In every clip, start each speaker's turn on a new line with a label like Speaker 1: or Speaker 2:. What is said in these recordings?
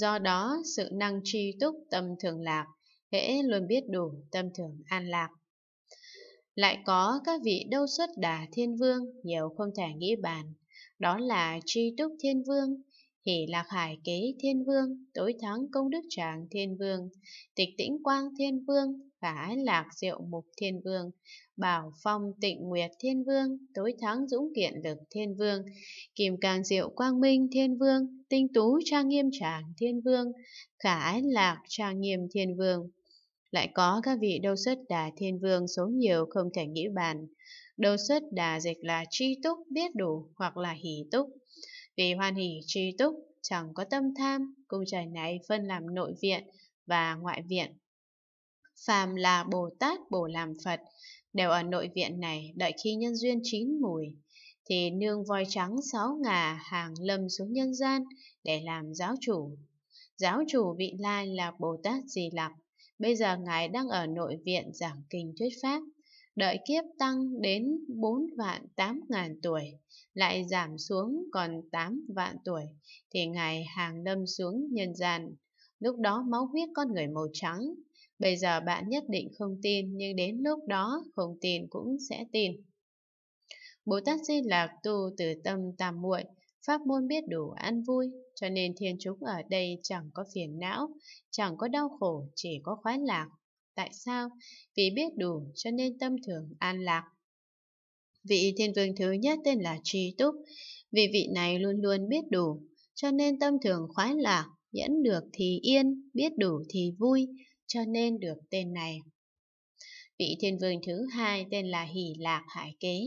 Speaker 1: Do đó, sự năng tri túc tâm thường lạc, hễ luôn biết đủ tâm thường an lạc. Lại có các vị đâu xuất đà thiên vương nhiều không thể nghĩ bàn, đó là tri túc thiên vương, hỷ lạc hải kế thiên vương, tối thắng công đức tràng thiên vương, tịch tĩnh quang thiên vương, khả ái lạc diệu mục thiên vương, bảo phong tịnh nguyệt thiên vương, tối thắng dũng kiện lực thiên vương, kìm càng diệu quang minh thiên vương, tinh tú trang nghiêm tràng thiên vương, khả ái lạc trang nghiêm thiên vương. Lại có các vị đâu xuất đà thiên vương số nhiều không thể nghĩ bàn. Đâu xuất đà dịch là tri túc biết đủ hoặc là hỷ túc. Vì hoan hỷ tri túc chẳng có tâm tham, cung trời này phân làm nội viện và ngoại viện phàm là Bồ Tát Bồ Làm Phật, đều ở nội viện này đợi khi nhân duyên chín mùi, thì nương voi trắng sáu ngà hàng lâm xuống nhân gian để làm giáo chủ. Giáo chủ vị lai là Bồ Tát Di Lặc, bây giờ Ngài đang ở nội viện giảng kinh thuyết pháp, đợi kiếp tăng đến 4 vạn 8 ngàn tuổi, lại giảm xuống còn 8 vạn tuổi, thì Ngài hàng lâm xuống nhân gian. Lúc đó máu huyết con người màu trắng Bây giờ bạn nhất định không tin, nhưng đến lúc đó không tin cũng sẽ tin. Bồ Tát Di Lạc tu từ tâm tam muội, pháp môn biết đủ an vui, cho nên thiên chúng ở đây chẳng có phiền não, chẳng có đau khổ, chỉ có khoái lạc. Tại sao? Vì biết đủ cho nên tâm thường an lạc. Vị thiên vương thứ nhất tên là Tri Túc, vì vị này luôn luôn biết đủ, cho nên tâm thường khoái lạc, nhẫn được thì yên, biết đủ thì vui, cho nên được tên này. Vị thiên vương thứ hai tên là Hỷ Lạc Hải Kế,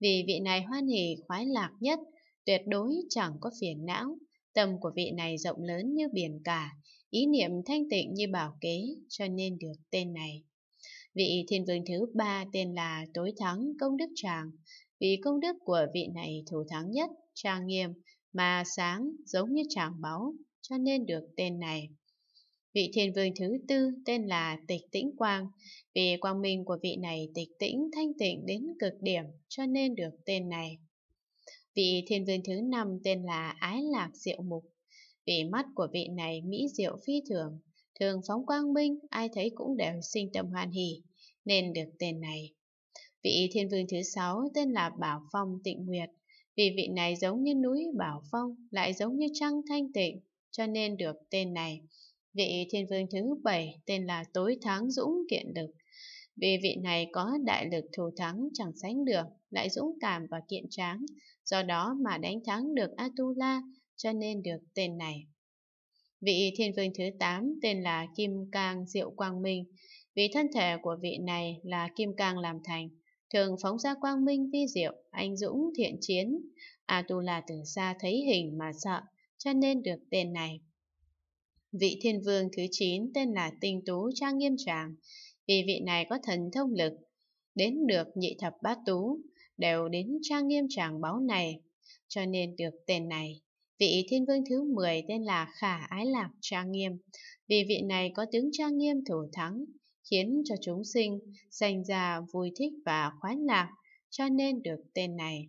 Speaker 1: vì vị này hoan hỷ khoái lạc nhất, tuyệt đối chẳng có phiền não, tâm của vị này rộng lớn như biển cả, ý niệm thanh tịnh như bảo kế, cho nên được tên này. Vị thiên vương thứ ba tên là Tối Thắng Công Đức Tràng, vì công đức của vị này thủ thắng nhất, trang nghiêm, mà sáng giống như tràng báu, cho nên được tên này. Vị thiên vương thứ tư tên là Tịch Tĩnh Quang, vì quang minh của vị này tịch tĩnh thanh tịnh đến cực điểm cho nên được tên này. Vị thiên vương thứ năm tên là Ái Lạc Diệu Mục, vì mắt của vị này mỹ diệu phi thường, thường phóng quang minh ai thấy cũng đều sinh tâm hoan hỷ, nên được tên này. Vị thiên vương thứ sáu tên là Bảo Phong Tịnh Nguyệt, vì vị này giống như núi Bảo Phong, lại giống như trăng thanh tịnh, cho nên được tên này. Vị thiên vương thứ bảy tên là Tối thắng Dũng Kiện Lực. Vì vị này có đại lực thù thắng chẳng sánh được, lại dũng cảm và kiện tráng, do đó mà đánh thắng được Atula, cho nên được tên này. Vị thiên vương thứ tám tên là Kim Cang Diệu Quang Minh. Vì thân thể của vị này là Kim Cang làm thành, thường phóng ra quang minh vi diệu, anh dũng thiện chiến. Atula từ xa thấy hình mà sợ, cho nên được tên này. Vị thiên vương thứ 9 tên là Tinh Tú Trang Nghiêm Tràng, vì vị này có thần thông lực, đến được nhị thập bát tú, đều đến Trang Nghiêm Tràng báo này, cho nên được tên này. Vị thiên vương thứ 10 tên là Khả Ái Lạc Trang Nghiêm, vì vị này có tướng Trang Nghiêm thủ thắng, khiến cho chúng sinh sanh ra vui thích và khoái lạc, cho nên được tên này.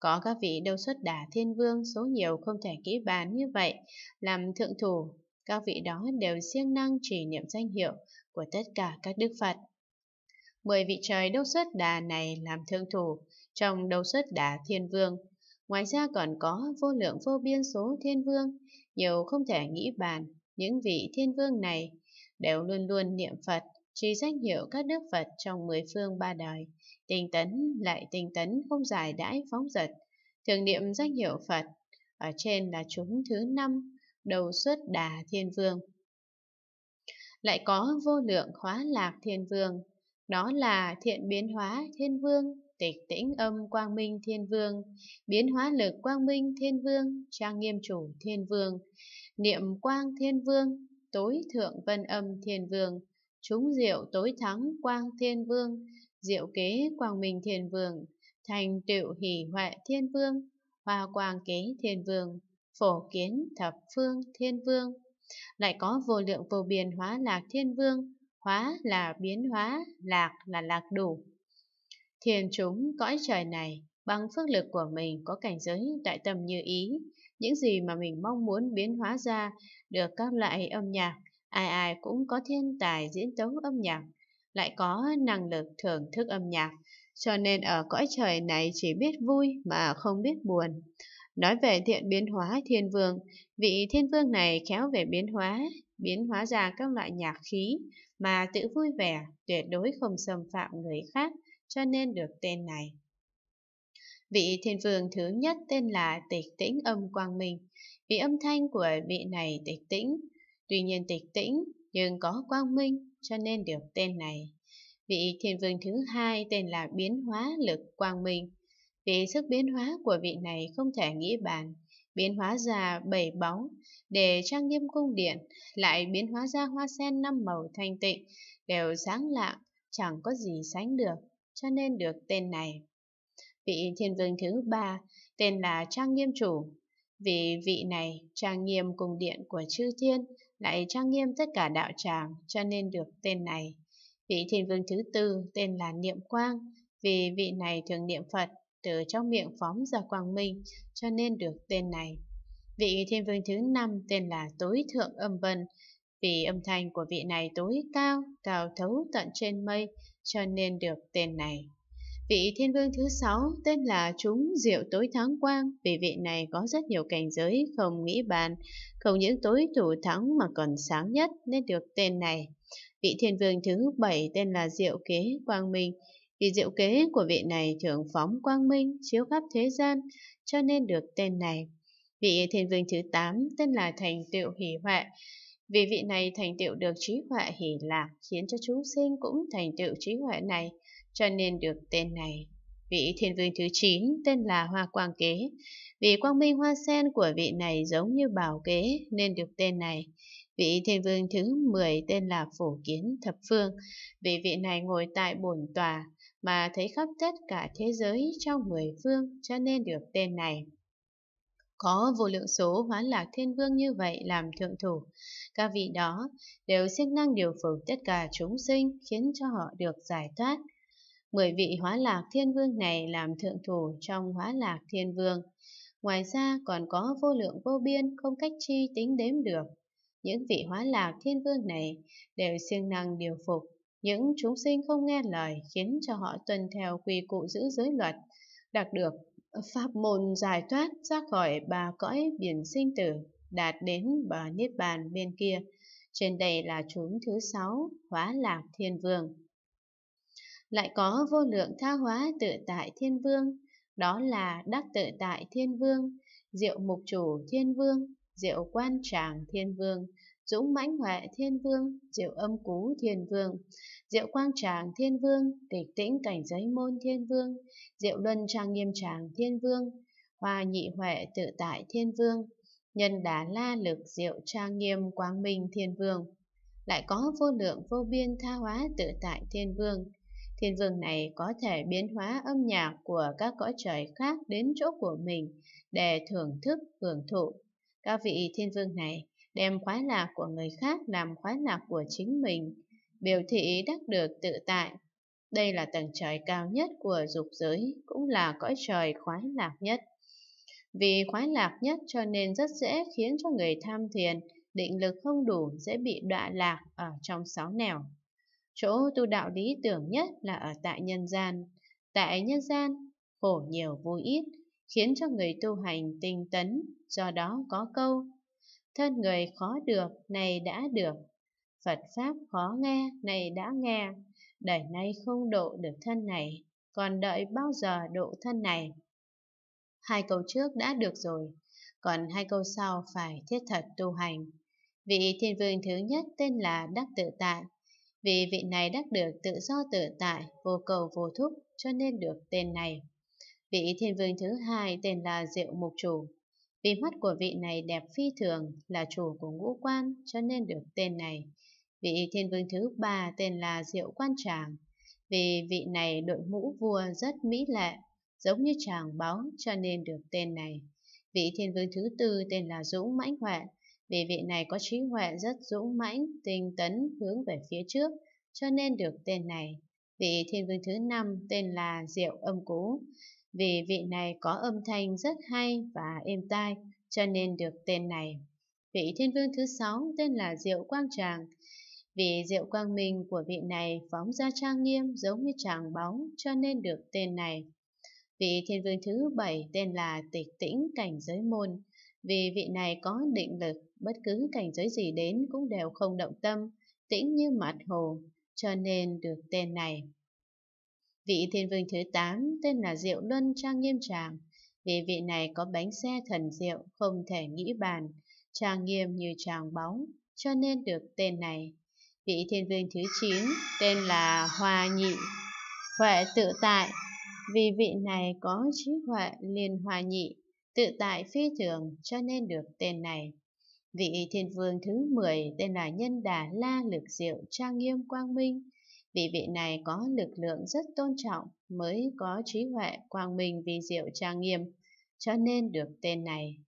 Speaker 1: Có các vị đều xuất đả thiên vương số nhiều không thể kỹ bàn như vậy, làm thượng thủ, các vị đó đều siêng năng trì niệm danh hiệu của tất cả các đức Phật. Mười vị trời đốc xuất đà này làm thượng thủ, trong đầu xuất đà thiên vương. Ngoài ra còn có vô lượng vô biên số thiên vương, nhiều không thể nghĩ bàn, những vị thiên vương này đều luôn luôn niệm Phật, chỉ danh hiệu các đức Phật trong mười phương ba đời, tinh tấn lại tinh tấn không giải đãi phóng dật, thường niệm danh hiệu Phật, ở trên là chúng thứ năm, đầu xuất đà thiên vương. Lại có vô lượng khóa lạc thiên vương, đó là thiện biến hóa thiên vương, tịch tĩnh âm quang minh thiên vương, biến hóa lực quang minh thiên vương, trang nghiêm chủ thiên vương, niệm quang thiên vương, tối thượng vân âm thiên vương, chúng diệu tối thắng quang thiên vương, diệu kế quang minh thiên vương, thành tựu hỷ huệ thiên vương, hoa quang kế thiên vương, phổ kiến thập phương thiên vương. Lại có vô lượng vô biên hóa lạc thiên vương, hóa là biến hóa, lạc là lạc đủ. Thiền chúng cõi trời này, bằng phước lực của mình có cảnh giới đại tâm như ý, những gì mà mình mong muốn biến hóa ra được các loại âm nhạc ai ai cũng có thiên tài diễn tấu âm nhạc, lại có năng lực thưởng thức âm nhạc, cho nên ở cõi trời này chỉ biết vui mà không biết buồn. Nói về thiện biến hóa thiên vương, vị thiên vương này khéo về biến hóa, biến hóa ra các loại nhạc khí mà tự vui vẻ, tuyệt đối không xâm phạm người khác, cho nên được tên này. Vị thiên vương thứ nhất tên là Tịch Tĩnh Âm Quang Minh. vị âm thanh của vị này tịch tĩnh, Tuy nhiên tịch tĩnh nhưng có quang minh cho nên được tên này. Vị thiên vương thứ hai tên là biến hóa lực quang minh. Vì sức biến hóa của vị này không thể nghĩ bàn, biến hóa ra bảy bóng để trang nghiêm cung điện, lại biến hóa ra hoa sen năm màu thanh tịnh, đều sáng lạng, chẳng có gì sánh được, cho nên được tên này. Vị thiên vương thứ ba tên là Trang Nghiêm Chủ. Vì vị này trang nghiêm cung điện của chư thiên, lại trang nghiêm tất cả đạo tràng cho nên được tên này. Vị thiền vương thứ tư tên là Niệm Quang, vì vị này thường niệm Phật từ trong miệng phóng ra quang minh cho nên được tên này. Vị thiên vương thứ năm tên là Tối Thượng Âm Vân, vì âm thanh của vị này tối cao, cao thấu tận trên mây cho nên được tên này. Vị thiên vương thứ sáu tên là Trúng Diệu Tối Thắng Quang, vì vị này có rất nhiều cảnh giới không nghĩ bàn, không những tối thủ thắng mà còn sáng nhất nên được tên này. Vị thiên vương thứ bảy tên là Diệu Kế Quang Minh, vì diệu kế của vị này thường phóng quang minh chiếu khắp thế gian, cho nên được tên này. Vị thiên vương thứ tám tên là Thành Tựu Hỷ Hoạ, vì vị này thành tựu được trí huệ hỷ lạc khiến cho chúng sinh cũng thành tựu trí huệ này cho nên được tên này. Vị thiên vương thứ 9 tên là Hoa Quang Kế. Vì quang minh hoa sen của vị này giống như bảo kế nên được tên này. Vị thiên vương thứ 10 tên là Phổ Kiến Thập Phương. Vì vị này ngồi tại bổn tòa mà thấy khắp tất cả thế giới trong mười phương cho nên được tên này. Có vô lượng số hóa lạc thiên vương như vậy làm thượng thủ. Các vị đó đều siêng năng điều phục tất cả chúng sinh khiến cho họ được giải thoát mười vị hóa lạc thiên vương này làm thượng thủ trong hóa lạc thiên vương. Ngoài ra còn có vô lượng vô biên không cách chi tính đếm được. Những vị hóa lạc thiên vương này đều siêng năng điều phục. Những chúng sinh không nghe lời khiến cho họ tuân theo quy cụ giữ giới luật, đạt được pháp môn giải thoát ra khỏi ba cõi biển sinh tử, đạt đến bờ Niết Bàn bên kia. Trên đây là chúng thứ sáu, hóa lạc thiên vương lại có vô lượng tha hóa tự tại thiên vương, đó là đắc tự tại thiên vương, diệu mục chủ thiên vương, diệu quan tràng thiên vương, dũng mãnh huệ thiên vương, diệu âm cú thiên vương, diệu quang tràng thiên vương, tịch tĩnh cảnh giới môn thiên vương, diệu luân trang nghiêm tràng thiên vương, hòa nhị huệ tự tại thiên vương, nhân đà la lực diệu trang nghiêm quang minh thiên vương. Lại có vô lượng vô biên tha hóa tự tại thiên vương, Thiên vương này có thể biến hóa âm nhạc của các cõi trời khác đến chỗ của mình để thưởng thức, hưởng thụ. Các vị thiên vương này đem khoái lạc của người khác làm khoái lạc của chính mình, biểu thị đắc được tự tại. Đây là tầng trời cao nhất của dục giới, cũng là cõi trời khoái lạc nhất. Vì khoái lạc nhất cho nên rất dễ khiến cho người tham thiền, định lực không đủ dễ bị đọa lạc ở trong sáu nẻo chỗ tu đạo lý tưởng nhất là ở tại nhân gian. Tại nhân gian, khổ nhiều vui ít, khiến cho người tu hành tinh tấn, do đó có câu Thân người khó được, này đã được, Phật Pháp khó nghe, này đã nghe, đời nay không độ được thân này, còn đợi bao giờ độ thân này. Hai câu trước đã được rồi, còn hai câu sau phải thiết thật tu hành. Vị thiên vương thứ nhất tên là Đắc Tự Tạng. Vì vị này đắc được tự do tự tại, vô cầu vô thúc cho nên được tên này. Vị thiên vương thứ hai tên là Diệu Mục Chủ. Vì mắt của vị này đẹp phi thường là chủ của ngũ quan cho nên được tên này. Vị thiên vương thứ ba tên là Diệu Quan Tràng. Vì vị này đội mũ vua rất mỹ lệ, giống như tràng báo cho nên được tên này. Vị thiên vương thứ tư tên là Dũng Mãnh Huệ. Vì vị này có trí huệ rất dũng mãnh, tinh tấn, hướng về phía trước, cho nên được tên này. Vị thiên vương thứ năm tên là Diệu Âm Cú. Vì vị này có âm thanh rất hay và êm tai, cho nên được tên này. Vị thiên vương thứ sáu tên là Diệu Quang Tràng. Vì diệu quang minh của vị này phóng ra trang nghiêm giống như tràng bóng cho nên được tên này. Vị thiên vương thứ bảy tên là tịch tĩnh cảnh giới môn. Vì vị này có định lực bất cứ cảnh giới gì đến cũng đều không động tâm, tĩnh như mặt hồ, cho nên được tên này. Vị thiên vương thứ 8 tên là Diệu Luân Trang Nghiêm Tràng, vì vị này có bánh xe thần diệu không thể nghĩ bàn, trang nghiêm như tràng bóng, cho nên được tên này. Vị thiên vương thứ 9 tên là hòa Nhị, Huệ Tự Tại, vì vị này có trí huệ liền hòa nhị, tự tại phi thường cho nên được tên này. Vị thiên vương thứ 10 tên là Nhân Đà La Lực Diệu Trang Nghiêm Quang Minh. Vị vị này có lực lượng rất tôn trọng mới có trí huệ quang minh vì diệu trang nghiêm, cho nên được tên này.